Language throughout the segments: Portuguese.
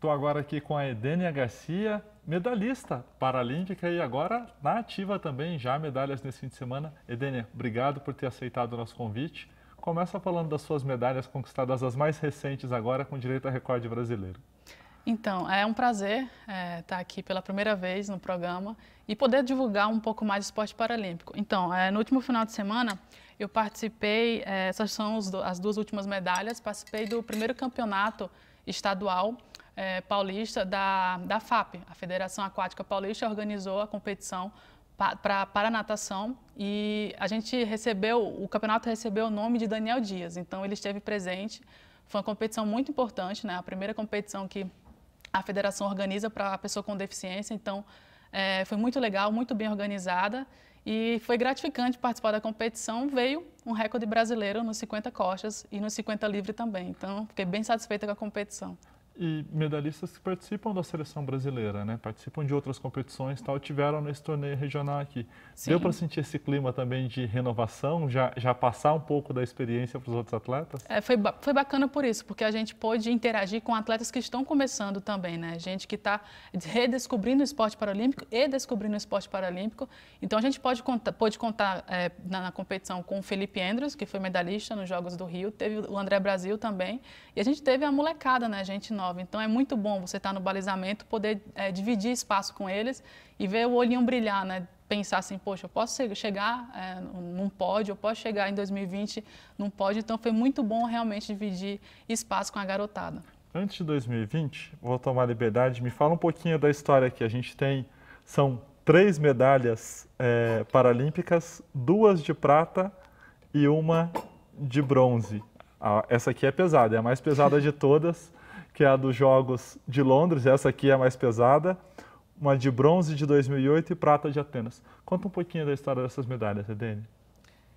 Estou agora aqui com a Edênia Garcia, medalhista paralímpica e agora na ativa também, já medalhas nesse fim de semana. Edênia, obrigado por ter aceitado o nosso convite. Começa falando das suas medalhas conquistadas, as mais recentes agora, com direito a recorde brasileiro. Então, é um prazer é, estar tá aqui pela primeira vez no programa e poder divulgar um pouco mais do esporte paralímpico. Então, é, no último final de semana, eu participei, é, essas são os, as duas últimas medalhas, participei do primeiro campeonato estadual é, Paulista da, da FAP, a Federação Aquática Paulista, organizou a competição para para natação e a gente recebeu, o campeonato recebeu o nome de Daniel Dias, então ele esteve presente. Foi uma competição muito importante, né? a primeira competição que a federação organiza para a pessoa com deficiência, então é, foi muito legal, muito bem organizada e foi gratificante participar da competição. Veio um recorde brasileiro nos 50 costas e nos 50 livre também. Então, fiquei bem satisfeita com a competição e medalhistas que participam da seleção brasileira, né? Participam de outras competições, tal, tiveram nesse torneio regional aqui. Sim. Deu para sentir esse clima também de renovação, já, já passar um pouco da experiência para os outros atletas? É, foi, foi bacana por isso, porque a gente pôde interagir com atletas que estão começando também, né? Gente que está redescobrindo o esporte paralímpico e descobrindo o esporte paralímpico. Então a gente pode contar, pôde contar é, na, na, competição com o Felipe Andrews, que foi medalhista nos Jogos do Rio, teve o André Brasil também, e a gente teve a molecada, né? A gente então é muito bom você estar tá no balizamento, poder é, dividir espaço com eles e ver o olhinho brilhar, né? Pensar assim, poxa, eu posso chegar é, num pódio, eu posso chegar em 2020 num pódio. Então foi muito bom realmente dividir espaço com a garotada. Antes de 2020, vou tomar liberdade, me fala um pouquinho da história que a gente tem. São três medalhas é, paralímpicas, duas de prata e uma de bronze. Ah, essa aqui é pesada, é a mais pesada de todas que é a dos Jogos de Londres, essa aqui é a mais pesada, uma de bronze de 2008 e prata de Atenas. Conta um pouquinho da história dessas medalhas, Edene.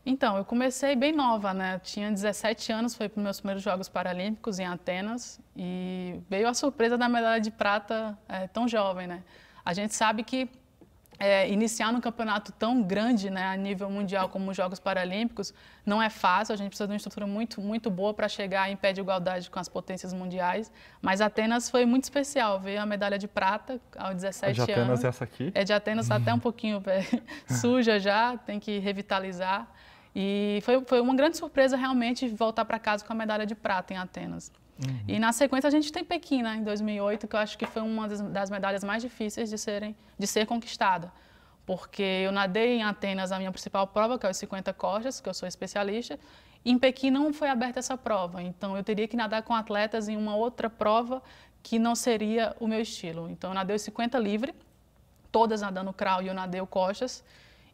Então, eu comecei bem nova, né? Tinha 17 anos, foi para os meus primeiros Jogos Paralímpicos em Atenas e veio a surpresa da medalha de prata é, tão jovem, né? A gente sabe que é, iniciar num campeonato tão grande, né, a nível mundial como os Jogos Paralímpicos, não é fácil. A gente precisa de uma estrutura muito, muito boa para chegar em pé de igualdade com as potências mundiais. Mas Atenas foi muito especial, veio a medalha de prata aos 17 anos. É de Atenas anos. essa aqui? É de Atenas, tá até um pouquinho suja já, tem que revitalizar. E foi, foi uma grande surpresa realmente voltar para casa com a medalha de prata em Atenas. Uhum. E na sequência a gente tem Pequim, né, em 2008, que eu acho que foi uma das, medalhas mais difíceis de, serem, de ser conquistada. Porque eu nadei em Atenas a minha principal prova, que é os 50 costas, que eu sou especialista, e em Pequim não foi aberta essa prova. Então eu teria que nadar com atletas em uma outra prova que não seria o meu estilo. Então eu nadei os 50 livre, todas nadando crawl e eu nadei o costas.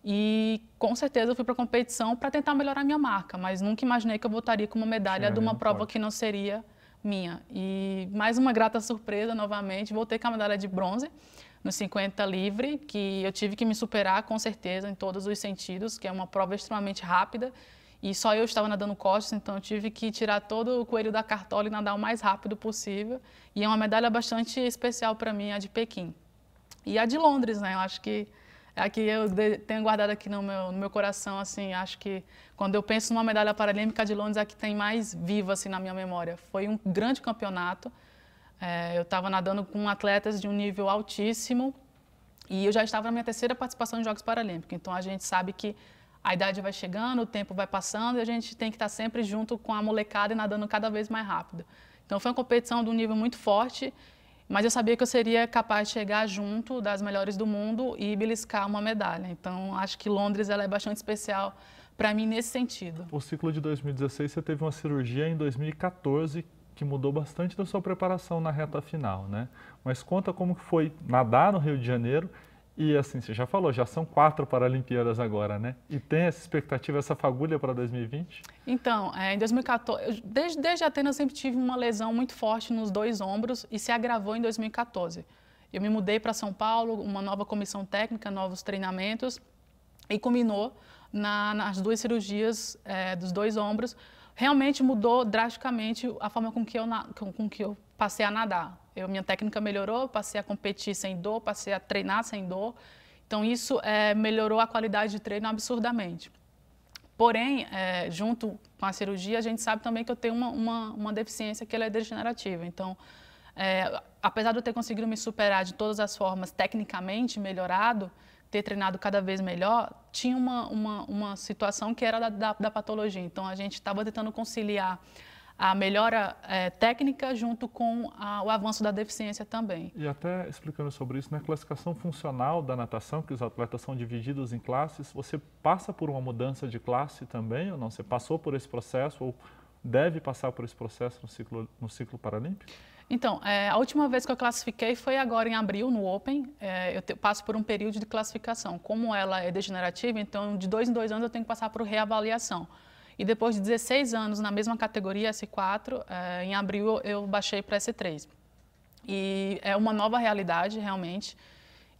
E com certeza eu fui para a competição para tentar melhorar minha marca, mas nunca imaginei que eu voltaria com uma medalha Sim, de uma é, prova que não seria minha. E mais uma grata surpresa novamente, voltei com a medalha de bronze no 50 livre, que eu tive que me superar com certeza em todos os sentidos, que é uma prova extremamente rápida. E só eu estava nadando costas, então eu tive que tirar todo o coelho da cartola e nadar o mais rápido possível. E é uma medalha bastante especial para mim, a de Pequim. E a de Londres, né? Eu acho que Aqui eu tenho guardado aqui no meu, no meu coração, assim, acho que quando eu penso numa medalha paralímpica de Londres, é a que tem mais viva, assim, na minha memória. Foi um grande campeonato, é, eu estava nadando com atletas de um nível altíssimo e eu já estava na minha terceira participação em Jogos Paralímpicos. Então a gente sabe que a idade vai chegando, o tempo vai passando e a gente tem que estar sempre junto com a molecada e nadando cada vez mais rápido. Então foi uma competição de um nível muito forte mas eu sabia que eu seria capaz de chegar junto das melhores do mundo e beliscar uma medalha. Então, acho que Londres ela é bastante especial para mim nesse sentido. O ciclo de 2016, você teve uma cirurgia em 2014 que mudou bastante da sua preparação na reta final, né? Mas conta como foi nadar no Rio de Janeiro e assim, você já falou, já são quatro Paralimpíadas agora, né? E tem essa expectativa, essa fagulha para 2020? Então, é, em 2014, desde, desde Atenas eu sempre tive uma lesão muito forte nos dois ombros e se agravou em 2014. Eu me mudei para São Paulo, uma nova comissão técnica, novos treinamentos e culminou na, nas duas cirurgias é, dos dois ombros. Realmente mudou drasticamente a forma com que eu, com, com que eu passei a nadar eu, minha técnica melhorou, passei a competir sem dor, passei a treinar sem dor. Então, isso é, melhorou a qualidade de treino absurdamente. Porém, é, junto com a cirurgia, a gente sabe também que eu tenho uma, uma, uma deficiência que ela é degenerativa. Então, é, apesar de eu ter conseguido me superar de todas as formas, tecnicamente melhorado, ter treinado cada vez melhor, tinha uma, uma, uma situação que era da, da, da patologia. Então, a gente estava tentando conciliar a melhora é, técnica junto com a, o avanço da deficiência também. E até explicando sobre isso, na né, classificação funcional da natação, que os atletas são divididos em classes, você passa por uma mudança de classe também ou não? Você passou por esse processo ou deve passar por esse processo no ciclo, no ciclo paralímpico? Então, é, a última vez que eu classifiquei foi agora em abril, no Open. É, eu te, passo por um período de classificação. Como ela é degenerativa, então de dois em dois anos eu tenho que passar por reavaliação. E depois de 16 anos na mesma categoria S4, eh, em abril eu baixei para S3. E é uma nova realidade, realmente.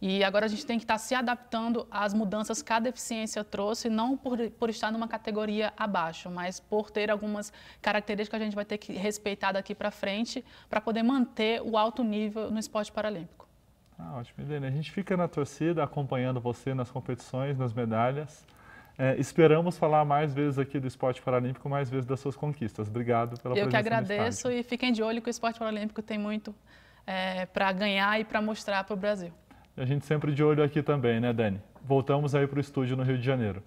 E agora a gente tem que estar tá se adaptando às mudanças que cada eficiência trouxe, não por, por estar numa categoria abaixo, mas por ter algumas características que a gente vai ter que respeitar daqui para frente para poder manter o alto nível no esporte paralímpico. Ah, ótimo, Helena. A gente fica na torcida acompanhando você nas competições, nas medalhas. É, esperamos falar mais vezes aqui do esporte paralímpico, mais vezes das suas conquistas. Obrigado pela Eu presença. Eu que agradeço e fiquem de olho que o esporte paralímpico tem muito é, para ganhar e para mostrar para o Brasil. A gente sempre de olho aqui também, né, Dani? Voltamos aí para o estúdio no Rio de Janeiro.